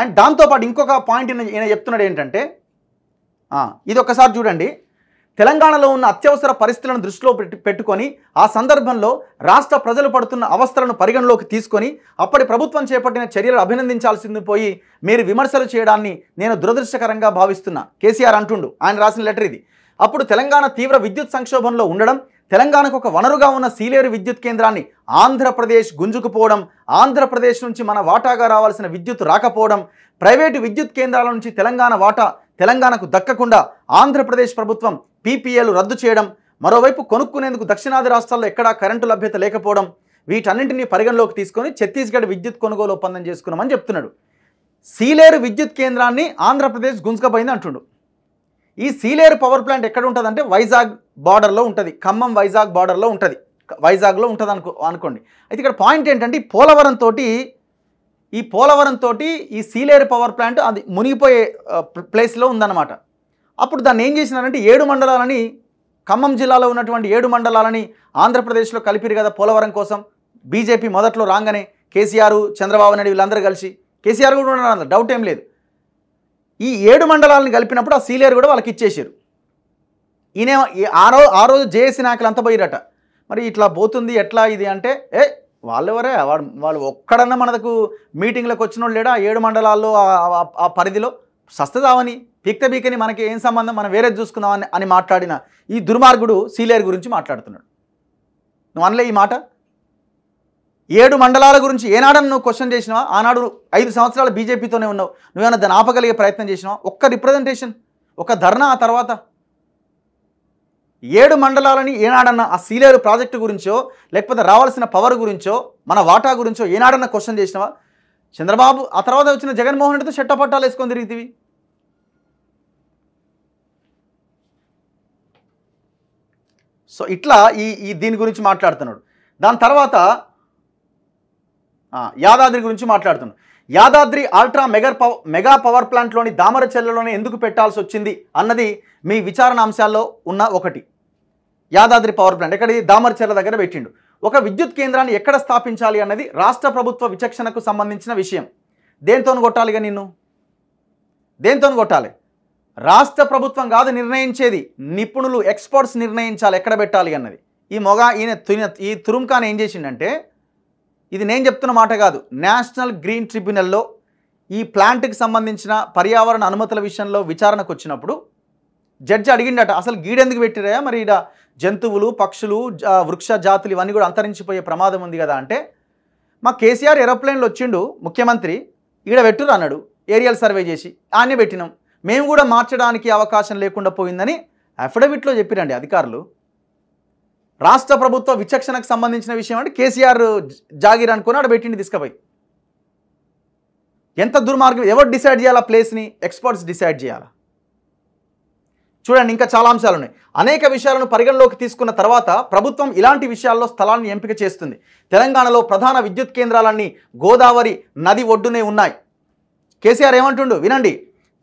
and దాంతోపాటు ఇంకొక point ఈయన చెప్తున్నాడు ఏంటంటే ఇది ఒకసారి చూడండి తెలంగాణలో ఉన్న అత్యవసర పరిస్థితులను దృష్టిలో పెట్టుకొని ఆ సందర్భంలో రాష్ట్ర ప్రజలు పడుతున్న అవస్థలను పరిగణలోకి తీసుకొని అప్పటి ప్రభుత్వం చేపట్టిన చర్యలు అభినందించాల్సింది పోయి మీరు విమర్శలు చేయడాన్ని నేను దురదృష్టకరంగా భావిస్తున్నా కేసీఆర్ అంటుండు ఆయన రాసిన లెటర్ ఇది అప్పుడు తెలంగాణ తీవ్ర విద్యుత్ సంక్షోభంలో ఉండడం తెలంగాణకు ఒక వనరుగా ఉన్న సీలేరు విద్యుత్ కేంద్రాన్ని ఆంధ్రప్రదేశ్ గుంజుకుపోవడం ఆంధ్రప్రదేశ్ నుంచి మన వాటాగా రావాల్సిన విద్యుత్ రాకపోవడం ప్రైవేటు విద్యుత్ కేంద్రాల నుంచి తెలంగాణ వాటా తెలంగాణకు దక్కకుండా ఆంధ్రప్రదేశ్ ప్రభుత్వం పీపీఏలు రద్దు చేయడం మరోవైపు కొనుక్కునేందుకు దక్షిణాది రాష్ట్రాల్లో ఎక్కడా కరెంటు లభ్యత లేకపోవడం వీటన్నింటినీ పరిగణలోకి తీసుకొని ఛత్తీస్గఢ్ విద్యుత్ కొనుగోలు ఒప్పందం చేసుకున్నామని చెప్తున్నాడు సీలేరు విద్యుత్ కేంద్రాన్ని ఆంధ్రప్రదేశ్ గుంజుకపోయింది అంటుండు ఈ సీలేరు పవర్ ప్లాంట్ ఎక్కడ ఉంటుందంటే వైజాగ్ బార్డర్లో ఉంటుంది ఖమ్మం వైజాగ్ బార్డర్లో ఉంటుంది వైజాగ్లో ఉంటుంది అనుకో అనుకోండి అయితే ఇక్కడ పాయింట్ ఏంటంటే పోలవరం తోటి ఈ పోలవరం తోటి ఈ సీలేరు పవర్ ప్లాంట్ అది మునిగిపోయే ప్లేస్లో ఉందన్నమాట అప్పుడు దాన్ని ఏం చేసినారంటే ఏడు మండలాలని ఖమ్మం జిల్లాలో ఉన్నటువంటి ఏడు మండలాలని ఆంధ్రప్రదేశ్లో కలిపిరు కదా పోలవరం కోసం బీజేపీ మొదట్లో రాగానే కేసీఆర్ చంద్రబాబు నాయుడు వీళ్ళందరూ కలిసి కేసీఆర్ కూడా ఉన్నారు డౌట్ ఏం లేదు ఈ ఏడు మండలాలను కలిపినప్పుడు ఆ సీలియర్ కూడా వాళ్ళకి ఇచ్చేసారు ఈయనే ఆ రోజు ఆ రోజు జేఏసీ నాయకులు అంతా పోయారట మరి ఇట్లా పోతుంది ఎట్లా ఇది అంటే ఏ వాళ్ళెవరే వాడు వాళ్ళు ఒక్కడన్నా మనకు మీటింగ్లకు వచ్చిన వాళ్ళు లేడా ఏడు మండలాల్లో ఆ పరిధిలో సస్తదావని పీక్త పీకని మనకి ఏం సంబంధం మనం వేరే చూసుకుందామని అని మాట్లాడిన ఈ దుర్మార్గుడు సీలియర్ గురించి మాట్లాడుతున్నాడు నువ్వు అనలే ఈ మాట ఏడు మండలాల గురించి ఏనాడని నువ్వు క్వశ్చన్ చేసినావా ఆనాడు ఐదు సంవత్సరాలు బీజేపీతోనే ఉన్నావు నువ్వేమైనా దాన్ని ఆపగలిగే ప్రయత్నం చేసినావు ఒక్క రిప్రజెంటేషన్ ఒక ధర్నా ఆ తర్వాత ఏడు మండలాలని ఏనాడన్న ఆ సీలేరు ప్రాజెక్టు గురించో లేకపోతే రావాల్సిన పవర్ గురించో మన వాటా గురించో ఏనాడన్న క్వశ్చన్ చేసినావా చంద్రబాబు ఆ తర్వాత వచ్చిన జగన్మోహన్ రెడ్డితో చెట్టపట్టాలు వేసుకొని తిరిగితివి సో ఇట్లా ఈ ఈ దీని గురించి మాట్లాడుతున్నాడు దాని తర్వాత యాదాద్రి గురించి మాట్లాడుతున్నాం యాదాద్రి అల్ట్రా మెగర్ పవ మెగా పవర్ ప్లాంట్లోని దామరచెల్లలోనే ఎందుకు పెట్టాల్సి వచ్చింది అన్నది మీ విచారణ అంశాల్లో ఉన్న ఒకటి యాదాద్రి పవర్ ప్లాంట్ ఎక్కడ దామరచెల్ల దగ్గర పెట్టిండు ఒక విద్యుత్ కేంద్రాన్ని ఎక్కడ స్థాపించాలి అన్నది రాష్ట్ర ప్రభుత్వ విచక్షణకు సంబంధించిన విషయం దేంతో కొట్టాలిగా నిన్ను దేంతో కొట్టాలి రాష్ట్ర ప్రభుత్వం కాదు నిర్ణయించేది నిపుణులు ఎక్స్పర్ట్స్ నిర్ణయించాలి ఎక్కడ పెట్టాలి అన్నది ఈ మొగ ఈయన ఈ తురుంఖాన్ ఏం చేసిండంటే ఇది నేను చెప్తున్న మాట కాదు నేషనల్ గ్రీన్ ట్రిబ్యునల్లో ఈ ప్లాంట్కి సంబంధించిన పర్యావరణ అనుమతుల విషయంలో విచారణకు వచ్చినప్పుడు జడ్జి అడిగిండట అసలు గీడెందుకు పెట్టిరాయా మరి ఇడ జంతువులు పక్షులు వృక్ష జాతులు ఇవన్నీ కూడా అంతరించిపోయే ప్రమాదం ఉంది కదా అంటే మా కేసీఆర్ ఏరోప్లేన్లో వచ్చిండు ముఖ్యమంత్రి ఈడ పెట్టురు అన్నాడు ఏరియల్ సర్వే చేసి ఆనే పెట్టినాం మేము కూడా మార్చడానికి అవకాశం లేకుండా పోయిందని అఫిడవిట్లో చెప్పిరండి అధికారులు రాష్ట్ర ప్రభుత్వ విచక్షణకు సంబంధించిన విషయం అంటే కేసీఆర్ జాగీర్ అనుకుని ఆడ పెట్టిండి తీసుకుపోయి ఎంత దుర్మార్గం ఎవరు డిసైడ్ చేయాలా ప్లేస్ని ఎక్స్పర్ట్స్ డిసైడ్ చేయాలా చూడండి ఇంకా చాలా అంశాలు ఉన్నాయి అనేక విషయాలను పరిగణలోకి తీసుకున్న తర్వాత ప్రభుత్వం ఇలాంటి విషయాల్లో స్థలాన్ని ఎంపిక చేస్తుంది తెలంగాణలో ప్రధాన విద్యుత్ కేంద్రాలన్నీ గోదావరి నది ఒడ్డునే ఉన్నాయి కేసీఆర్ ఏమంటుండు వినండి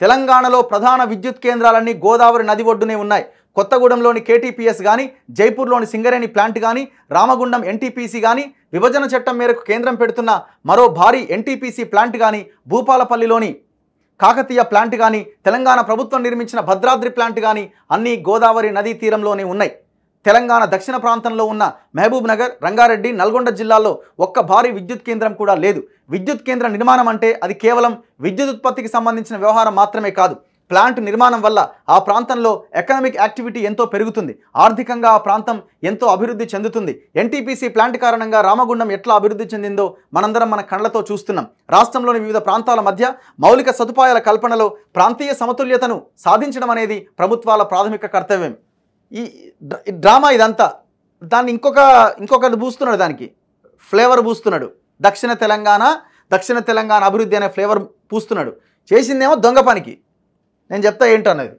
తెలంగాణలో ప్రధాన విద్యుత్ కేంద్రాలన్నీ గోదావరి నది ఒడ్డునే ఉన్నాయి కొత్తగూడెంలోని కేటీపీఎస్ కానీ జైపూర్లోని సింగరేణి ప్లాంట్ కానీ రామగుండం ఎన్టీపీసీ కానీ విభజన చట్టం మేరకు కేంద్రం పెడుతున్న మరో భారీ ఎన్టీపీసీ ప్లాంట్ కానీ భూపాలపల్లిలోని కాకతీయ ప్లాంట్ కానీ తెలంగాణ ప్రభుత్వం నిర్మించిన భద్రాద్రి ప్లాంట్ కానీ అన్నీ గోదావరి నదీ తీరంలోనే ఉన్నాయి తెలంగాణ దక్షిణ ప్రాంతంలో ఉన్న మహబూబ్ నగర్ రంగారెడ్డి నల్గొండ జిల్లాల్లో ఒక్క భారీ విద్యుత్ కేంద్రం కూడా లేదు విద్యుత్ కేంద్ర నిర్మాణం అంటే అది కేవలం విద్యుత్ ఉత్పత్తికి సంబంధించిన వ్యవహారం మాత్రమే కాదు ప్లాంట్ నిర్మాణం వల్ల ఆ ప్రాంతంలో ఎకనామిక్ యాక్టివిటీ ఎంతో పెరుగుతుంది ఆర్థికంగా ఆ ప్రాంతం ఎంతో అభివృద్ధి చెందుతుంది ఎన్టీపీసీ ప్లాంట్ కారణంగా రామగుండం ఎట్లా అభివృద్ధి చెందిందో మనందరం మన కళ్ళతో చూస్తున్నాం రాష్ట్రంలోని వివిధ ప్రాంతాల మధ్య మౌలిక సదుపాయాల కల్పనలో ప్రాంతీయ సమతుల్యతను సాధించడం అనేది ప్రభుత్వాల ప్రాథమిక కర్తవ్యం ఈ డ్రామా ఇదంతా దాన్ని ఇంకొక ఇంకొకటి పూస్తున్నాడు దానికి ఫ్లేవర్ పూస్తున్నాడు దక్షిణ తెలంగాణ దక్షిణ తెలంగాణ అభివృద్ధి అనే ఫ్లేవర్ పూస్తున్నాడు చేసిందేమో దొంగ పనికి నేను చెప్తా ఏంటన్నది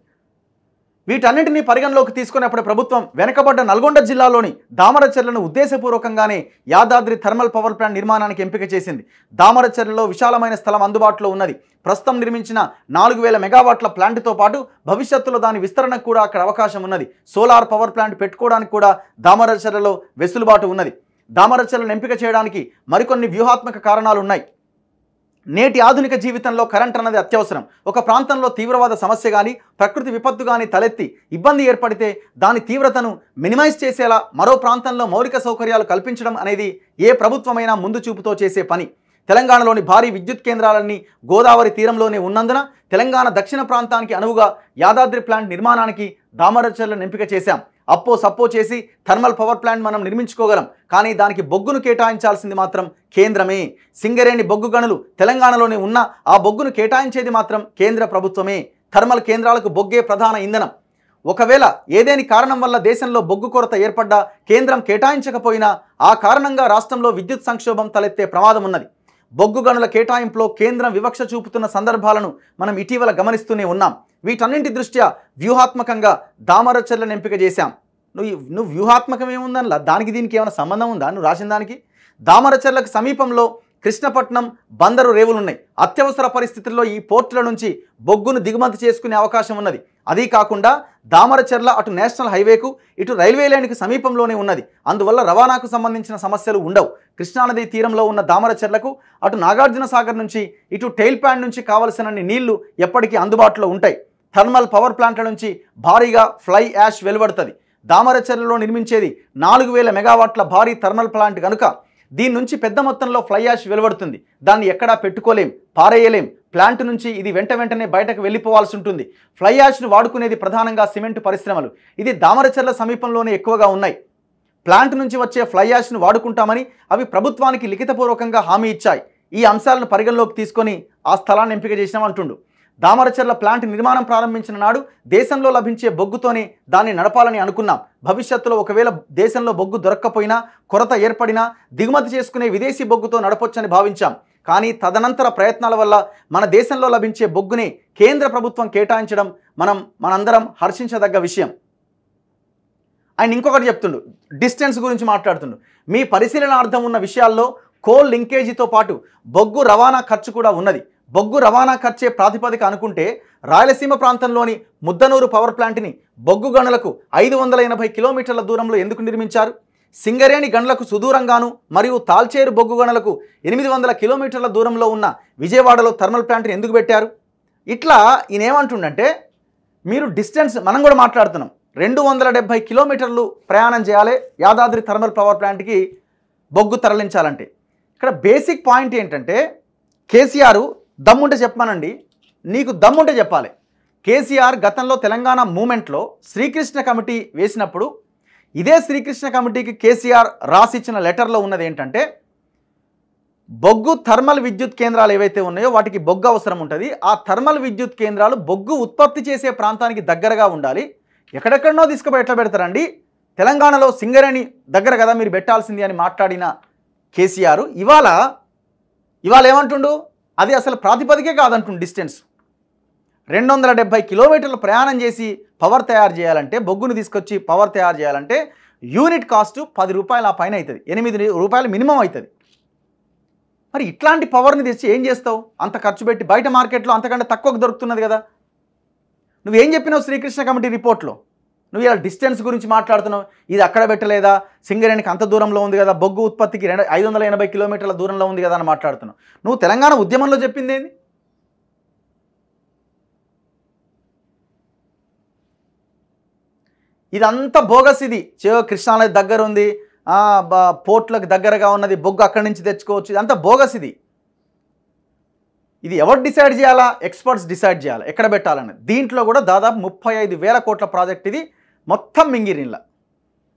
వీటన్నింటినీ పరిగణలోకి తీసుకునేప్పుడు ప్రభుత్వం వెనకబడ్డ నల్గొండ జిల్లాలోని దామరచర్లను ఉద్దేశపూర్వకంగానే యాదాద్రి థర్మల్ పవర్ ప్లాంట్ నిర్మాణానికి ఎంపిక చేసింది దామరచర్లలో విశాలమైన స్థలం అందుబాటులో ఉన్నది ప్రస్తుతం నిర్మించిన నాలుగు వేల మెగావాట్ల ప్లాంట్తో పాటు భవిష్యత్తులో దాని విస్తరణకు కూడా అక్కడ అవకాశం ఉన్నది సోలార్ పవర్ ప్లాంట్ పెట్టుకోవడానికి కూడా దామరచర్లలో వెసులుబాటు ఉన్నది దామరచర్లను ఎంపిక చేయడానికి మరికొన్ని వ్యూహాత్మక కారణాలు ఉన్నాయి నేటి ఆధునిక జీవితంలో కరెంట్ అన్నది అత్యవసరం ఒక ప్రాంతంలో తీవ్రవాద సమస్య కానీ ప్రకృతి విపత్తు కానీ తలెత్తి ఇబ్బంది ఏర్పడితే దాని తీవ్రతను మినిమైజ్ చేసేలా మరో ప్రాంతంలో మౌలిక సౌకర్యాలు కల్పించడం అనేది ఏ ప్రభుత్వమైనా ముందు చూపుతో చేసే పని తెలంగాణలోని భారీ విద్యుత్ కేంద్రాలన్నీ గోదావరి తీరంలోనే ఉన్నందున తెలంగాణ దక్షిణ ప్రాంతానికి అనువుగా యాదాద్రి ప్లాంట్ నిర్మాణానికి దామరచర్లను ఎంపిక చేశాం అప్పో సపో చేసి థర్మల్ పవర్ ప్లాంట్ మనం నిర్మించుకోగలం కానీ దానికి బొగ్గును కేటాయించాల్సింది మాత్రం కేంద్రమే సింగరేణి బొగ్గు గనులు తెలంగాణలోనే ఉన్న ఆ బొగ్గును కేటాయించేది మాత్రం కేంద్ర ప్రభుత్వమే థర్మల్ కేంద్రాలకు బొగ్గే ప్రధాన ఇంధనం ఒకవేళ ఏదేని కారణం వల్ల దేశంలో బొగ్గు కొరత ఏర్పడ్డా కేంద్రం కేటాయించకపోయినా ఆ కారణంగా రాష్ట్రంలో విద్యుత్ సంక్షోభం తలెత్తే ప్రమాదం ఉన్నది బొగ్గు గనుల కేటాయింపులో కేంద్రం వివక్ష చూపుతున్న సందర్భాలను మనం ఇటీవల గమనిస్తూనే ఉన్నాం వీటన్నింటి దృష్ట్యా వ్యూహాత్మకంగా దామరచర్లను ఎంపిక చేశాం నువ్వు నువ్వు వ్యూహాత్మకం ఏముందనలా దానికి దీనికి ఏమైనా సంబంధం ఉందా నువ్వు రాసిన దానికి దామరచర్లకు సమీపంలో కృష్ణపట్నం బందరు రేవులున్నాయి అత్యవసర పరిస్థితుల్లో ఈ పోర్టుల నుంచి బొగ్గును దిగుమతి చేసుకునే అవకాశం ఉన్నది అదీ కాకుండా దామరచెర్ల అటు నేషనల్ హైవేకు ఇటు రైల్వే లైన్కు సమీపంలోనే ఉన్నది అందువల్ల రవాణాకు సంబంధించిన సమస్యలు ఉండవు కృష్ణానది తీరంలో ఉన్న దామరచెర్లకు అటు నాగార్జున సాగర్ నుంచి ఇటు టెయిల్ ప్యాండ్ నుంచి కావలసినన్ని నీళ్లు ఎప్పటికీ అందుబాటులో ఉంటాయి థర్మల్ పవర్ ప్లాంట్ల నుంచి భారీగా ఫ్లై యాష్ వెలువడుతుంది దామరచర్లలో నిర్మించేది నాలుగు వేల మెగావాట్ల భారీ థర్మల్ ప్లాంట్ కనుక దీని నుంచి పెద్ద మొత్తంలో ఫ్లై యాష్ వెలువడుతుంది దాన్ని ఎక్కడా పెట్టుకోలేం పారేయలేం ప్లాంట్ నుంచి ఇది వెంట వెంటనే బయటకు వెళ్ళిపోవాల్సి ఉంటుంది ఫ్లై యాష్ను వాడుకునేది ప్రధానంగా సిమెంట్ పరిశ్రమలు ఇది దామరచర్ల సమీపంలోనే ఎక్కువగా ఉన్నాయి ప్లాంట్ నుంచి వచ్చే ఫ్లై యాష్ను వాడుకుంటామని అవి ప్రభుత్వానికి లిఖితపూర్వకంగా హామీ ఇచ్చాయి ఈ అంశాలను పరిగణలోకి తీసుకొని ఆ స్థలాన్ని ఎంపిక చేసినాం అంటుండు దామరచర్ల ప్లాంట్ నిర్మాణం ప్రారంభించిన నాడు దేశంలో లభించే బొగ్గుతోనే దాన్ని నడపాలని అనుకున్నాం భవిష్యత్తులో ఒకవేళ దేశంలో బొగ్గు దొరక్కపోయినా కొరత ఏర్పడినా దిగుమతి చేసుకునే విదేశీ బొగ్గుతో నడపొచ్చని భావించాం కానీ తదనంతర ప్రయత్నాల వల్ల మన దేశంలో లభించే బొగ్గుని కేంద్ర ప్రభుత్వం కేటాయించడం మనం మనందరం హర్షించదగ్గ విషయం ఆయన ఇంకొకటి చెప్తుండు డిస్టెన్స్ గురించి మాట్లాడుతుండు మీ పరిశీలనార్థం ఉన్న విషయాల్లో కోల్ లింకేజీతో పాటు బొగ్గు రవాణా ఖర్చు కూడా ఉన్నది బొగ్గు రవాణా ఖర్చే ప్రాతిపదిక అనుకుంటే రాయలసీమ ప్రాంతంలోని ముద్దనూరు పవర్ ప్లాంట్ని బొగ్గు గనులకు ఐదు వందల ఎనభై కిలోమీటర్ల దూరంలో ఎందుకు నిర్మించారు సింగరేణి గనులకు సుదూరంగాను మరియు తాల్చేరు బొగ్గు గనులకు ఎనిమిది వందల కిలోమీటర్ల దూరంలో ఉన్న విజయవాడలో థర్మల్ ప్లాంట్ని ఎందుకు పెట్టారు ఇట్లా ఈయనేమంటుండంటే మీరు డిస్టెన్స్ మనం కూడా మాట్లాడుతున్నాం రెండు వందల డెబ్భై కిలోమీటర్లు ప్రయాణం చేయాలి యాదాద్రి థర్మల్ పవర్ ప్లాంట్కి బొగ్గు తరలించాలంటే ఇక్కడ బేసిక్ పాయింట్ ఏంటంటే కేసీఆర్ దమ్ముంటే చెప్పానండి నీకు దమ్ముంటే చెప్పాలి కేసీఆర్ గతంలో తెలంగాణ మూమెంట్లో శ్రీకృష్ణ కమిటీ వేసినప్పుడు ఇదే శ్రీకృష్ణ కమిటీకి కేసీఆర్ రాసిచ్చిన లెటర్లో ఉన్నది ఏంటంటే బొగ్గు థర్మల్ విద్యుత్ కేంద్రాలు ఏవైతే ఉన్నాయో వాటికి బొగ్గు అవసరం ఉంటుంది ఆ థర్మల్ విద్యుత్ కేంద్రాలు బొగ్గు ఉత్పత్తి చేసే ప్రాంతానికి దగ్గరగా ఉండాలి ఎక్కడెక్కడనో తీసుకుపోయి ఎట్లా పెడతారండి తెలంగాణలో సింగరేణి దగ్గర కదా మీరు పెట్టాల్సింది అని మాట్లాడిన కేసీఆర్ ఇవాళ ఇవాళ ఏమంటుండు అది అసలు ప్రాతిపదికే కాదంటుంది డిస్టెన్స్ రెండు వందల డెబ్బై కిలోమీటర్లు ప్రయాణం చేసి పవర్ తయారు చేయాలంటే బొగ్గును తీసుకొచ్చి పవర్ తయారు చేయాలంటే యూనిట్ కాస్ట్ పది రూపాయలు ఆ పైన అవుతుంది ఎనిమిది రూపాయలు మినిమం అవుతుంది మరి ఇట్లాంటి పవర్ని తెచ్చి ఏం చేస్తావు అంత ఖర్చు పెట్టి బయట మార్కెట్లో అంతకంటే తక్కువకు దొరుకుతున్నది కదా నువ్వేం చెప్పినావు శ్రీకృష్ణ కమిటీ రిపోర్ట్లో నువ్వు ఇలా డిస్టెన్స్ గురించి మాట్లాడుతున్నావు ఇది అక్కడ పెట్టలేదా సింగరేణికి అంత దూరంలో ఉంది కదా బొగ్గు ఉత్పత్తికి రెండు ఐదు వందల ఎనభై కిలోమీటర్ల దూరంలో ఉంది కదా అని మాట్లాడుతున్నావు నువ్వు తెలంగాణ ఉద్యమంలో చెప్పింది ఏంది ఇదంతా బోగస్ ఇది చేవ కృష్ణాలయ దగ్గర ఉంది పోర్ట్లకు దగ్గరగా ఉన్నది బొగ్గు అక్కడి నుంచి తెచ్చుకోవచ్చు ఇదంతా బోగస్ ఇది ఇది ఎవరు డిసైడ్ చేయాలా ఎక్స్పర్ట్స్ డిసైడ్ చేయాలి ఎక్కడ పెట్టాలని దీంట్లో కూడా దాదాపు ముప్పై ఐదు వేల కోట్ల ప్రాజెక్ట్ ఇది మొత్తం మింగిరిన్లా